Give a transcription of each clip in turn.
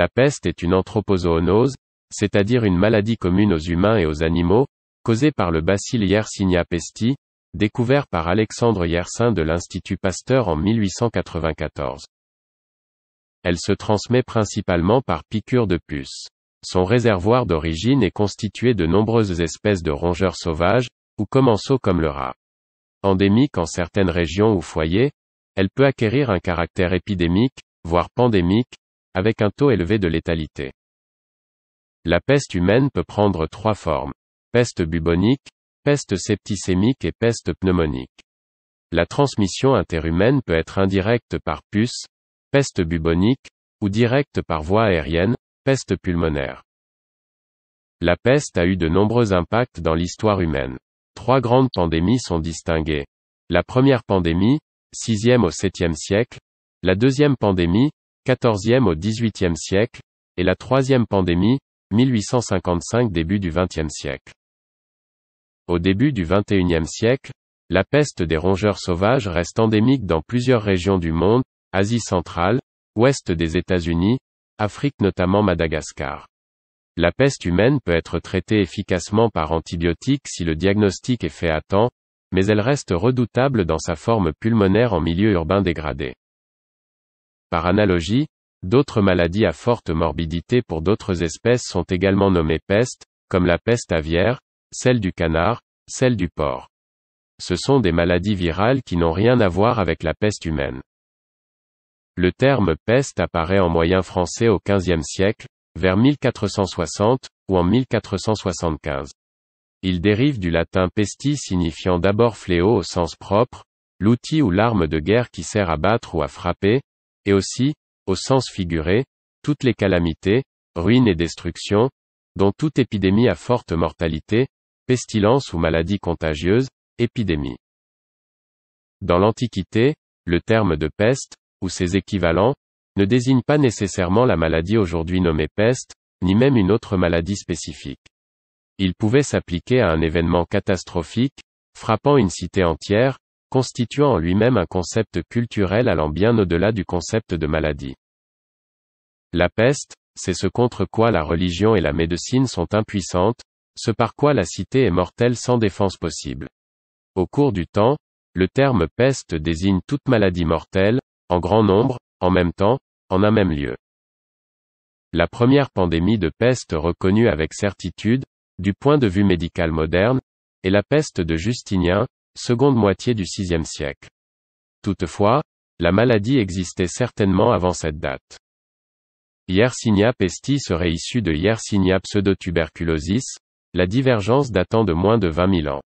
La peste est une anthropozoonose, c'est-à-dire une maladie commune aux humains et aux animaux, causée par le bacille Yersinia pesti, découvert par Alexandre Yersin de l'Institut Pasteur en 1894. Elle se transmet principalement par piqûre de puces. Son réservoir d'origine est constitué de nombreuses espèces de rongeurs sauvages, ou commensaux comme le rat. Endémique en certaines régions ou foyers, elle peut acquérir un caractère épidémique, voire pandémique, avec un taux élevé de létalité. La peste humaine peut prendre trois formes. Peste bubonique, peste septicémique et peste pneumonique. La transmission interhumaine peut être indirecte par puce, peste bubonique, ou directe par voie aérienne, peste pulmonaire. La peste a eu de nombreux impacts dans l'histoire humaine. Trois grandes pandémies sont distinguées. La première pandémie, 6e au 7e siècle, la deuxième pandémie, 14e au XVIIIe siècle, et la troisième pandémie, 1855 début du XXe siècle. Au début du 21e siècle, la peste des rongeurs sauvages reste endémique dans plusieurs régions du monde, Asie centrale, ouest des États-Unis, Afrique notamment Madagascar. La peste humaine peut être traitée efficacement par antibiotiques si le diagnostic est fait à temps, mais elle reste redoutable dans sa forme pulmonaire en milieu urbain dégradé. Par analogie, d'autres maladies à forte morbidité pour d'autres espèces sont également nommées peste, comme la peste aviaire, celle du canard, celle du porc. Ce sont des maladies virales qui n'ont rien à voir avec la peste humaine. Le terme peste apparaît en moyen français au XVe siècle, vers 1460, ou en 1475. Il dérive du latin pesti signifiant d'abord fléau au sens propre, l'outil ou l'arme de guerre qui sert à battre ou à frapper, et aussi, au sens figuré, toutes les calamités, ruines et destructions, dont toute épidémie à forte mortalité, pestilence ou maladie contagieuse, épidémie. Dans l'Antiquité, le terme de peste, ou ses équivalents, ne désigne pas nécessairement la maladie aujourd'hui nommée peste, ni même une autre maladie spécifique. Il pouvait s'appliquer à un événement catastrophique, frappant une cité entière, constituant en lui-même un concept culturel allant bien au-delà du concept de maladie. La peste, c'est ce contre quoi la religion et la médecine sont impuissantes, ce par quoi la cité est mortelle sans défense possible. Au cours du temps, le terme peste désigne toute maladie mortelle, en grand nombre, en même temps, en un même lieu. La première pandémie de peste reconnue avec certitude, du point de vue médical moderne, est la peste de Justinien, seconde moitié du VIe siècle. Toutefois, la maladie existait certainement avant cette date. Yersinia pestis serait issue de Yersinia pseudotuberculosis, la divergence datant de moins de 20 000 ans.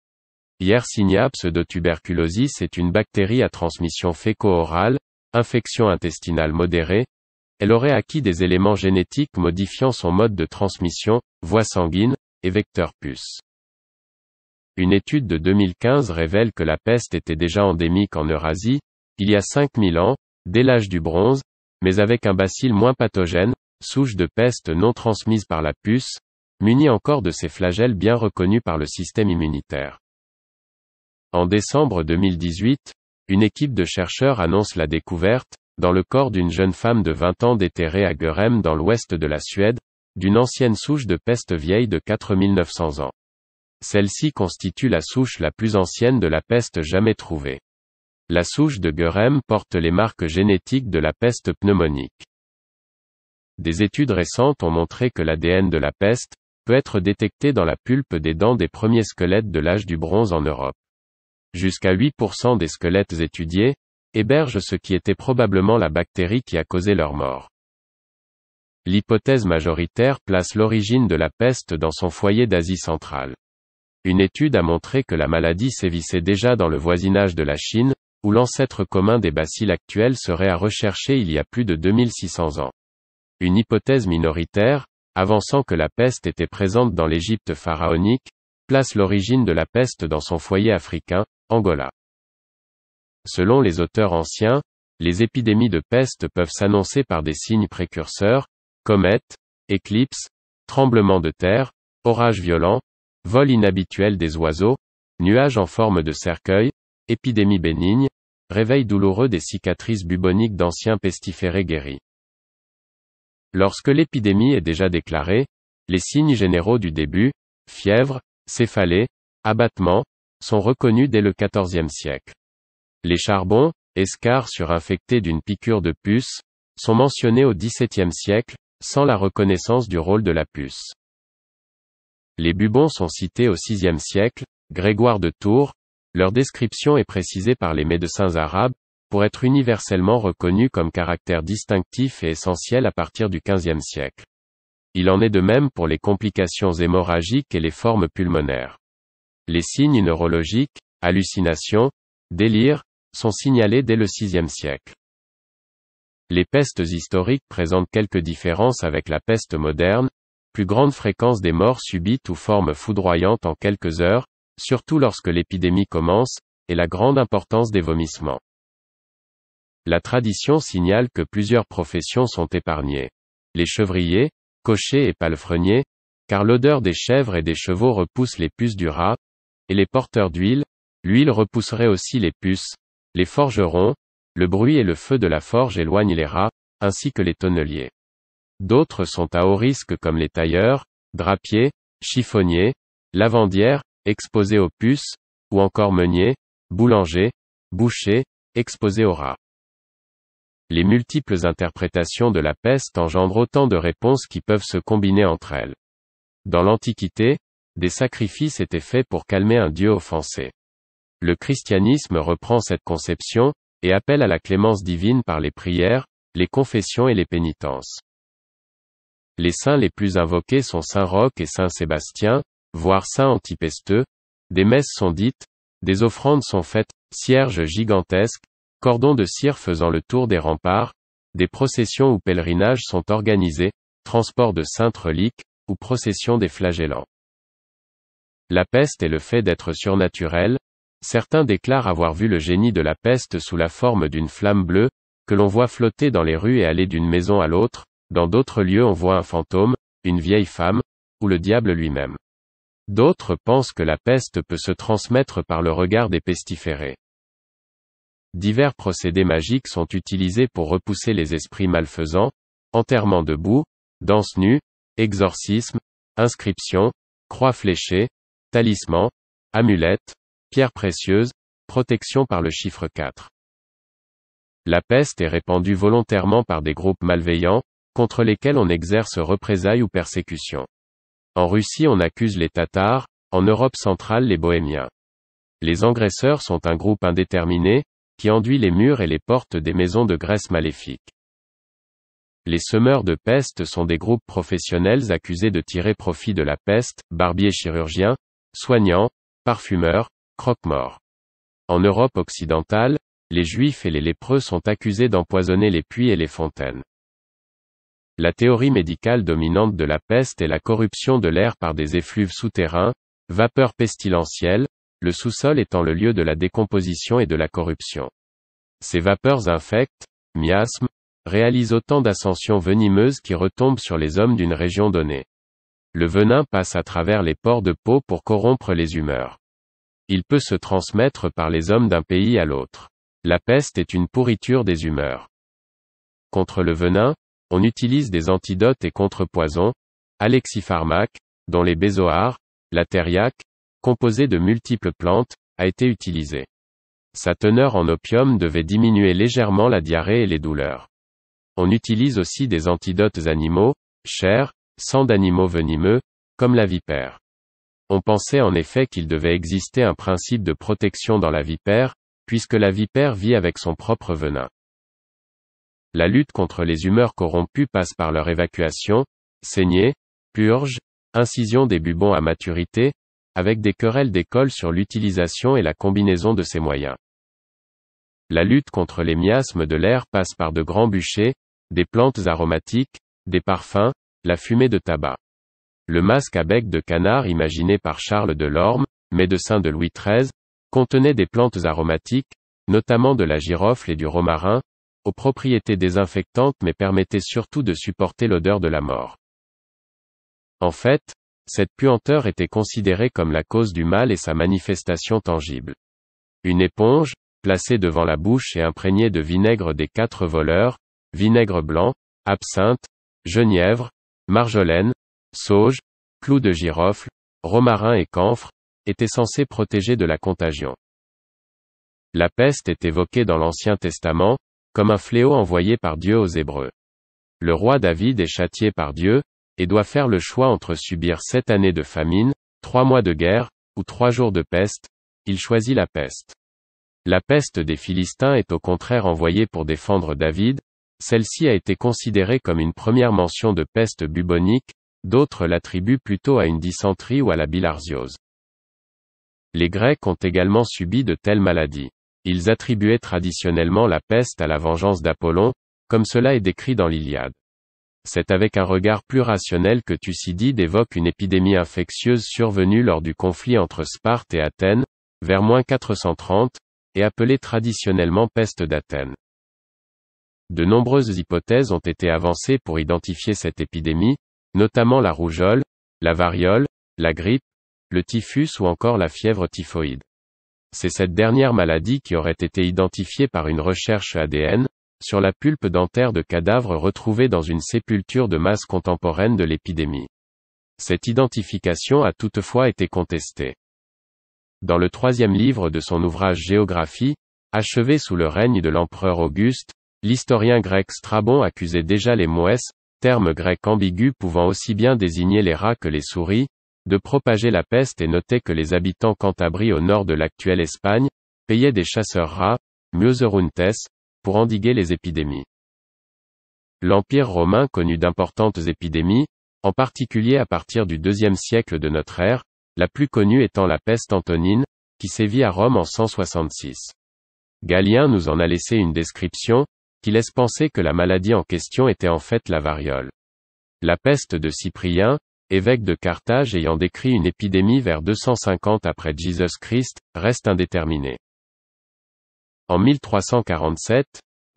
Yersinia pseudotuberculosis est une bactérie à transmission féco-orale, infection intestinale modérée, elle aurait acquis des éléments génétiques modifiant son mode de transmission, voie sanguine, et vecteur puce. Une étude de 2015 révèle que la peste était déjà endémique en Eurasie, il y a 5000 ans, dès l'âge du bronze, mais avec un bacille moins pathogène, souche de peste non transmise par la puce, munie encore de ces flagelles bien reconnus par le système immunitaire. En décembre 2018, une équipe de chercheurs annonce la découverte, dans le corps d'une jeune femme de 20 ans déterrée à Gurem dans l'ouest de la Suède, d'une ancienne souche de peste vieille de 4900 ans. Celle-ci constitue la souche la plus ancienne de la peste jamais trouvée. La souche de Guerem porte les marques génétiques de la peste pneumonique. Des études récentes ont montré que l'ADN de la peste peut être détecté dans la pulpe des dents des premiers squelettes de l'âge du bronze en Europe. Jusqu'à 8% des squelettes étudiés hébergent ce qui était probablement la bactérie qui a causé leur mort. L'hypothèse majoritaire place l'origine de la peste dans son foyer d'Asie centrale. Une étude a montré que la maladie sévissait déjà dans le voisinage de la Chine, où l'ancêtre commun des bacilles actuels serait à rechercher il y a plus de 2600 ans. Une hypothèse minoritaire, avançant que la peste était présente dans l'Égypte pharaonique, place l'origine de la peste dans son foyer africain, Angola. Selon les auteurs anciens, les épidémies de peste peuvent s'annoncer par des signes précurseurs, comètes, éclipses, tremblements de terre, orages violents, vol inhabituel des oiseaux, nuages en forme de cercueil, épidémie bénigne, réveil douloureux des cicatrices buboniques d'anciens pestiférés guéris. Lorsque l'épidémie est déjà déclarée, les signes généraux du début, fièvre, céphalée, abattement, sont reconnus dès le XIVe siècle. Les charbons, escarres surinfectés d'une piqûre de puce, sont mentionnés au XVIIe siècle, sans la reconnaissance du rôle de la puce. Les bubons sont cités au VIe siècle, Grégoire de Tours, leur description est précisée par les médecins arabes, pour être universellement reconnus comme caractère distinctif et essentiel à partir du XVe siècle. Il en est de même pour les complications hémorragiques et les formes pulmonaires. Les signes neurologiques, hallucinations, délires, sont signalés dès le VIe siècle. Les pestes historiques présentent quelques différences avec la peste moderne, plus grande fréquence des morts subites ou formes foudroyantes en quelques heures, surtout lorsque l'épidémie commence, et la grande importance des vomissements. La tradition signale que plusieurs professions sont épargnées. Les chevriers, cochers et palefreniers, car l'odeur des chèvres et des chevaux repousse les puces du rat, et les porteurs d'huile, l'huile repousserait aussi les puces, les forgerons, le bruit et le feu de la forge éloignent les rats, ainsi que les tonneliers. D'autres sont à haut risque comme les tailleurs, drapiers, chiffonniers, lavandières, exposés aux puces, ou encore meuniers, boulangers, bouchers, exposés aux rats. Les multiples interprétations de la peste engendrent autant de réponses qui peuvent se combiner entre elles. Dans l'Antiquité, des sacrifices étaient faits pour calmer un dieu offensé. Le christianisme reprend cette conception, et appelle à la clémence divine par les prières, les confessions et les pénitences. Les saints les plus invoqués sont Saint Roch et Saint Sébastien, voire Saint Antipesteux, des messes sont dites, des offrandes sont faites, cierges gigantesques, cordons de cire faisant le tour des remparts, des processions ou pèlerinages sont organisés, transport de saintes reliques, ou procession des flagellants. La peste est le fait d'être surnaturel, certains déclarent avoir vu le génie de la peste sous la forme d'une flamme bleue, que l'on voit flotter dans les rues et aller d'une maison à l'autre, dans d'autres lieux on voit un fantôme, une vieille femme, ou le diable lui-même. D'autres pensent que la peste peut se transmettre par le regard des pestiférés. Divers procédés magiques sont utilisés pour repousser les esprits malfaisants, enterrement debout, danse nue, exorcisme, inscription, croix fléchée, talisman, amulette, pierre précieuse, protection par le chiffre 4. La peste est répandue volontairement par des groupes malveillants, contre lesquels on exerce représailles ou persécutions. En Russie on accuse les Tatars, en Europe centrale les Bohémiens. Les engraisseurs sont un groupe indéterminé, qui enduit les murs et les portes des maisons de graisse maléfique. Les semeurs de peste sont des groupes professionnels accusés de tirer profit de la peste, barbiers chirurgiens, soignants, parfumeurs, croque-morts. En Europe occidentale, les juifs et les lépreux sont accusés d'empoisonner les puits et les fontaines. La théorie médicale dominante de la peste est la corruption de l'air par des effluves souterrains, vapeurs pestilentielles, le sous-sol étant le lieu de la décomposition et de la corruption. Ces vapeurs infectes, miasmes, réalisent autant d'ascensions venimeuses qui retombent sur les hommes d'une région donnée. Le venin passe à travers les pores de peau pour corrompre les humeurs. Il peut se transmettre par les hommes d'un pays à l'autre. La peste est une pourriture des humeurs. Contre le venin, on utilise des antidotes et contrepoisons, alexipharmac, dont les bézoards, la thériaque, composée de multiples plantes, a été utilisée. Sa teneur en opium devait diminuer légèrement la diarrhée et les douleurs. On utilise aussi des antidotes animaux, chers, sang d'animaux venimeux, comme la vipère. On pensait en effet qu'il devait exister un principe de protection dans la vipère, puisque la vipère vit avec son propre venin. La lutte contre les humeurs corrompues passe par leur évacuation, saignée, purge, incision des bubons à maturité, avec des querelles d'école sur l'utilisation et la combinaison de ces moyens. La lutte contre les miasmes de l'air passe par de grands bûchers, des plantes aromatiques, des parfums, la fumée de tabac. Le masque à bec de canard imaginé par Charles Lorme, médecin de Louis XIII, contenait des plantes aromatiques, notamment de la girofle et du romarin, aux propriétés désinfectantes mais permettait surtout de supporter l'odeur de la mort. En fait, cette puanteur était considérée comme la cause du mal et sa manifestation tangible. Une éponge, placée devant la bouche et imprégnée de vinaigre des quatre voleurs, vinaigre blanc, absinthe, genièvre, marjolaine, sauge, clou de girofle, romarin et camphre, était censée protéger de la contagion. La peste est évoquée dans l'Ancien Testament, comme un fléau envoyé par Dieu aux Hébreux. Le roi David est châtié par Dieu, et doit faire le choix entre subir sept années de famine, trois mois de guerre, ou trois jours de peste, il choisit la peste. La peste des Philistins est au contraire envoyée pour défendre David, celle-ci a été considérée comme une première mention de peste bubonique, d'autres l'attribuent plutôt à une dysenterie ou à la bilharziose. Les Grecs ont également subi de telles maladies. Ils attribuaient traditionnellement la peste à la vengeance d'Apollon, comme cela est décrit dans l'Iliade. C'est avec un regard plus rationnel que Thucydide évoque une épidémie infectieuse survenue lors du conflit entre Sparte et Athènes, vers moins 430, et appelée traditionnellement peste d'Athènes. De nombreuses hypothèses ont été avancées pour identifier cette épidémie, notamment la rougeole, la variole, la grippe, le typhus ou encore la fièvre typhoïde. C'est cette dernière maladie qui aurait été identifiée par une recherche ADN, sur la pulpe dentaire de cadavres retrouvés dans une sépulture de masse contemporaine de l'épidémie. Cette identification a toutefois été contestée. Dans le troisième livre de son ouvrage Géographie, achevé sous le règne de l'empereur Auguste, l'historien grec Strabon accusait déjà les moès, terme grec ambigu pouvant aussi bien désigner les rats que les souris, de propager la peste et noter que les habitants cantabris au nord de l'actuelle Espagne, payaient des chasseurs rats, museruntes, pour endiguer les épidémies. L'Empire romain connut d'importantes épidémies, en particulier à partir du deuxième siècle de notre ère, la plus connue étant la peste antonine, qui sévit à Rome en 166. Galien nous en a laissé une description, qui laisse penser que la maladie en question était en fait la variole. La peste de Cyprien, évêque de Carthage ayant décrit une épidémie vers 250 après Jésus-Christ, reste indéterminé. En 1347,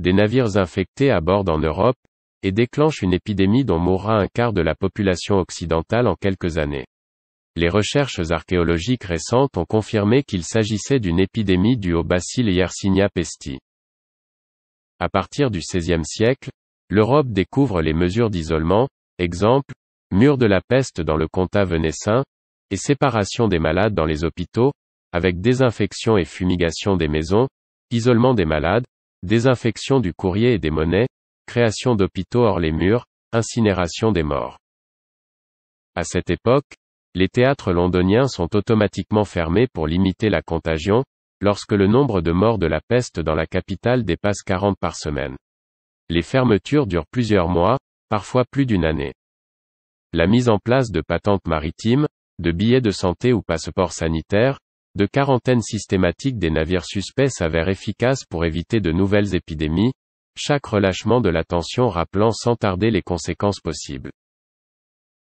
des navires infectés abordent en Europe, et déclenchent une épidémie dont mourra un quart de la population occidentale en quelques années. Les recherches archéologiques récentes ont confirmé qu'il s'agissait d'une épidémie due au bacille Yersinia Pesti. À partir du XVIe siècle, l'Europe découvre les mesures d'isolement, exemple, mur de la peste dans le comtat venessin, et séparation des malades dans les hôpitaux, avec désinfection et fumigation des maisons, isolement des malades, désinfection du courrier et des monnaies, création d'hôpitaux hors les murs, incinération des morts. À cette époque, les théâtres londoniens sont automatiquement fermés pour limiter la contagion, lorsque le nombre de morts de la peste dans la capitale dépasse 40 par semaine. Les fermetures durent plusieurs mois, parfois plus d'une année la mise en place de patentes maritimes, de billets de santé ou passeports sanitaires, de quarantaines systématiques des navires suspects s'avère efficace pour éviter de nouvelles épidémies, chaque relâchement de la tension rappelant sans tarder les conséquences possibles.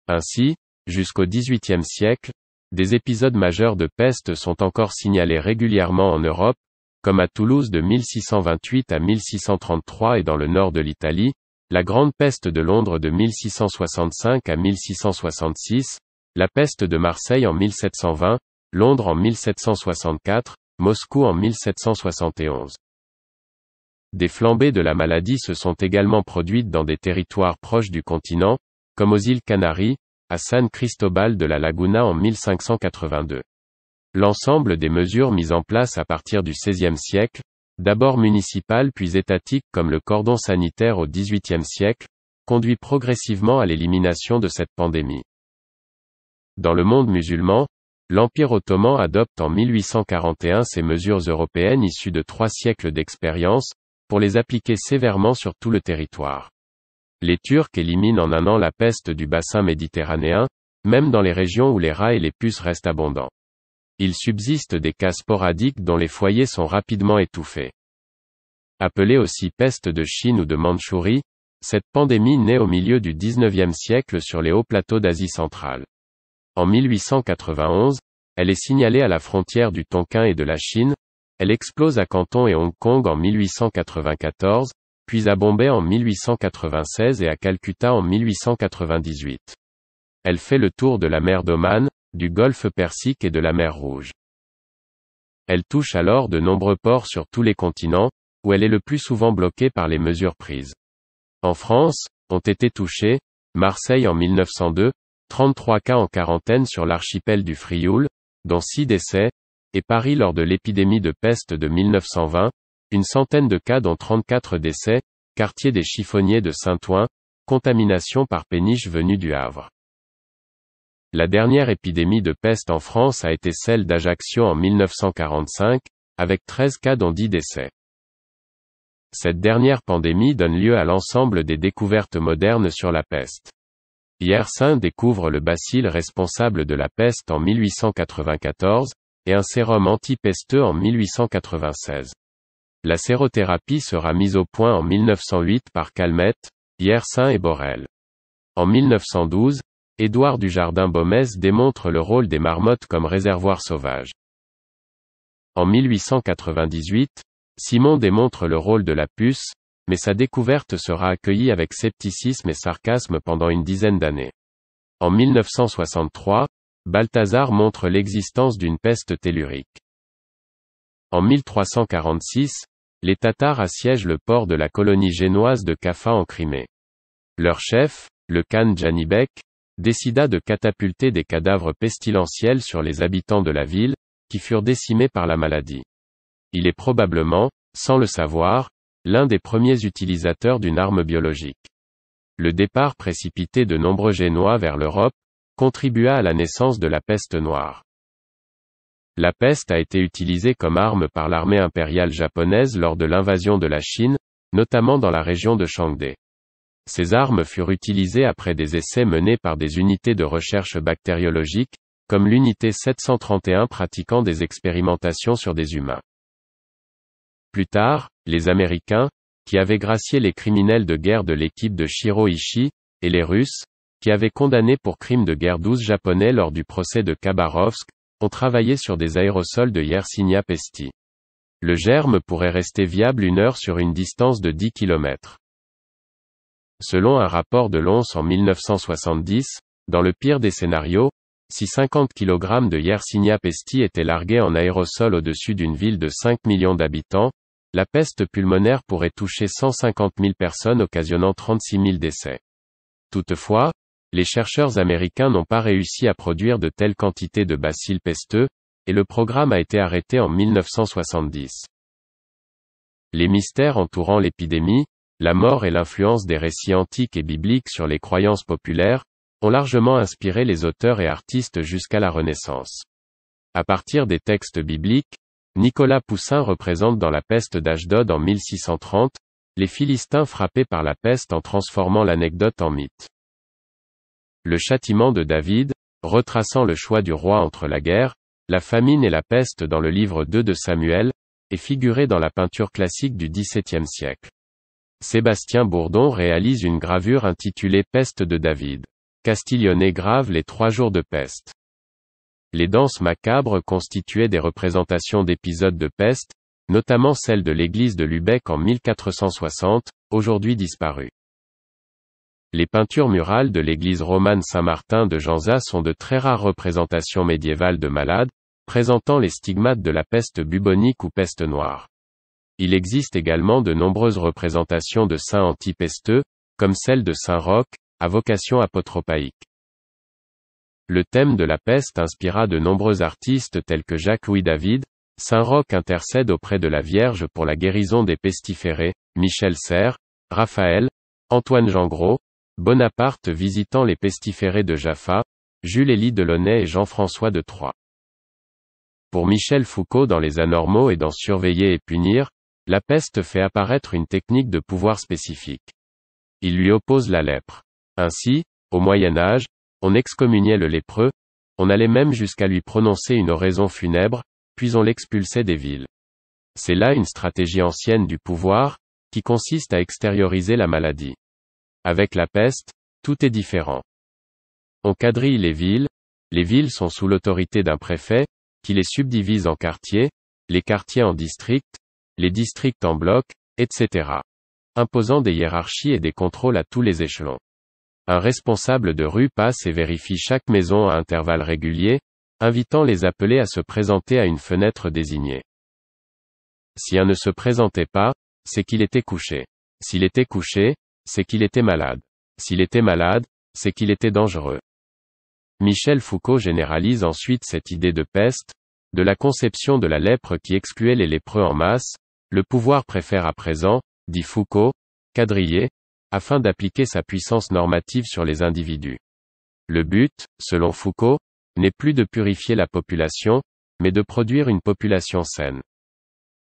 Ainsi, jusqu'au XVIIIe siècle, des épisodes majeurs de peste sont encore signalés régulièrement en Europe, comme à Toulouse de 1628 à 1633 et dans le nord de l'Italie, la Grande Peste de Londres de 1665 à 1666, la Peste de Marseille en 1720, Londres en 1764, Moscou en 1771. Des flambées de la maladie se sont également produites dans des territoires proches du continent, comme aux îles Canaries, à San Cristobal de la Laguna en 1582. L'ensemble des mesures mises en place à partir du XVIe siècle, d'abord municipal puis étatique comme le cordon sanitaire au XVIIIe siècle, conduit progressivement à l'élimination de cette pandémie. Dans le monde musulman, l'Empire ottoman adopte en 1841 ces mesures européennes issues de trois siècles d'expérience, pour les appliquer sévèrement sur tout le territoire. Les Turcs éliminent en un an la peste du bassin méditerranéen, même dans les régions où les rats et les puces restent abondants. Il subsiste des cas sporadiques dont les foyers sont rapidement étouffés. Appelée aussi peste de Chine ou de Mandchourie, cette pandémie naît au milieu du XIXe siècle sur les hauts plateaux d'Asie centrale. En 1891, elle est signalée à la frontière du Tonkin et de la Chine, elle explose à Canton et Hong Kong en 1894, puis à Bombay en 1896 et à Calcutta en 1898. Elle fait le tour de la mer d'Oman, du golfe Persique et de la mer Rouge. Elle touche alors de nombreux ports sur tous les continents, où elle est le plus souvent bloquée par les mesures prises. En France, ont été touchés, Marseille en 1902, 33 cas en quarantaine sur l'archipel du Frioul, dont 6 décès, et Paris lors de l'épidémie de peste de 1920, une centaine de cas dont 34 décès, quartier des chiffonniers de Saint-Ouen, contamination par péniche venue du Havre. La dernière épidémie de peste en France a été celle d'Ajaccio en 1945, avec 13 cas dont 10 décès. Cette dernière pandémie donne lieu à l'ensemble des découvertes modernes sur la peste. Yersin découvre le bacille responsable de la peste en 1894, et un sérum antipesteux en 1896. La sérothérapie sera mise au point en 1908 par Calmette, Yersin et Borel. En 1912, Édouard jardin baumez démontre le rôle des marmottes comme réservoir sauvage. En 1898, Simon démontre le rôle de la puce, mais sa découverte sera accueillie avec scepticisme et sarcasme pendant une dizaine d'années. En 1963, Balthazar montre l'existence d'une peste tellurique. En 1346, les Tatars assiègent le port de la colonie génoise de Kaffa en Crimée. Leur chef, le Khan Janibek, décida de catapulter des cadavres pestilentiels sur les habitants de la ville, qui furent décimés par la maladie. Il est probablement, sans le savoir, l'un des premiers utilisateurs d'une arme biologique. Le départ précipité de nombreux Génois vers l'Europe, contribua à la naissance de la peste noire. La peste a été utilisée comme arme par l'armée impériale japonaise lors de l'invasion de la Chine, notamment dans la région de Shangdei. Ces armes furent utilisées après des essais menés par des unités de recherche bactériologique, comme l'unité 731 pratiquant des expérimentations sur des humains. Plus tard, les Américains, qui avaient gracié les criminels de guerre de l'équipe de Shiroishi, et les Russes, qui avaient condamné pour crimes de guerre 12 Japonais lors du procès de Khabarovsk, ont travaillé sur des aérosols de Yersinia Pesti. Le germe pourrait rester viable une heure sur une distance de 10 km. Selon un rapport de l'ONS en 1970, dans le pire des scénarios, si 50 kg de Yersinia pestis étaient largués en aérosol au-dessus d'une ville de 5 millions d'habitants, la peste pulmonaire pourrait toucher 150 000 personnes occasionnant 36 000 décès. Toutefois, les chercheurs américains n'ont pas réussi à produire de telles quantités de bacilles pesteux, et le programme a été arrêté en 1970. Les mystères entourant l'épidémie, la mort et l'influence des récits antiques et bibliques sur les croyances populaires, ont largement inspiré les auteurs et artistes jusqu'à la Renaissance. À partir des textes bibliques, Nicolas Poussin représente dans la peste d'Ashdod en 1630, les Philistins frappés par la peste en transformant l'anecdote en mythe. Le châtiment de David, retraçant le choix du roi entre la guerre, la famine et la peste dans le livre 2 de Samuel, est figuré dans la peinture classique du XVIIe siècle. Sébastien Bourdon réalise une gravure intitulée Peste de David. Castiglione grave les trois jours de peste. Les danses macabres constituaient des représentations d'épisodes de peste, notamment celle de l'église de Lubeck en 1460, aujourd'hui disparue. Les peintures murales de l'église romane Saint-Martin de Janza sont de très rares représentations médiévales de malades, présentant les stigmates de la peste bubonique ou peste noire. Il existe également de nombreuses représentations de saints antipesteux, comme celle de saint Roch, à vocation apotropaïque. Le thème de la peste inspira de nombreux artistes tels que Jacques-Louis David, Saint Roch intercède auprès de la Vierge pour la guérison des pestiférés, Michel Serres, Raphaël, Antoine jean Gros, Bonaparte visitant les pestiférés de Jaffa, Jules-Élie Delaunay et Jean-François de Troyes. Pour Michel Foucault dans Les Anormaux et dans Surveiller et Punir, la peste fait apparaître une technique de pouvoir spécifique. Il lui oppose la lèpre. Ainsi, au Moyen Âge, on excommuniait le lépreux, on allait même jusqu'à lui prononcer une oraison funèbre, puis on l'expulsait des villes. C'est là une stratégie ancienne du pouvoir, qui consiste à extérioriser la maladie. Avec la peste, tout est différent. On quadrille les villes, les villes sont sous l'autorité d'un préfet, qui les subdivise en quartiers, les quartiers en districts, les districts en bloc, etc. Imposant des hiérarchies et des contrôles à tous les échelons. Un responsable de rue passe et vérifie chaque maison à intervalles réguliers, invitant les appelés à se présenter à une fenêtre désignée. Si un ne se présentait pas, c'est qu'il était couché. S'il était couché, c'est qu'il était malade. S'il était malade, c'est qu'il était dangereux. Michel Foucault généralise ensuite cette idée de peste, de la conception de la lèpre qui excluait les lépreux en masse, le pouvoir préfère à présent, dit Foucault, quadriller, afin d'appliquer sa puissance normative sur les individus. Le but, selon Foucault, n'est plus de purifier la population, mais de produire une population saine.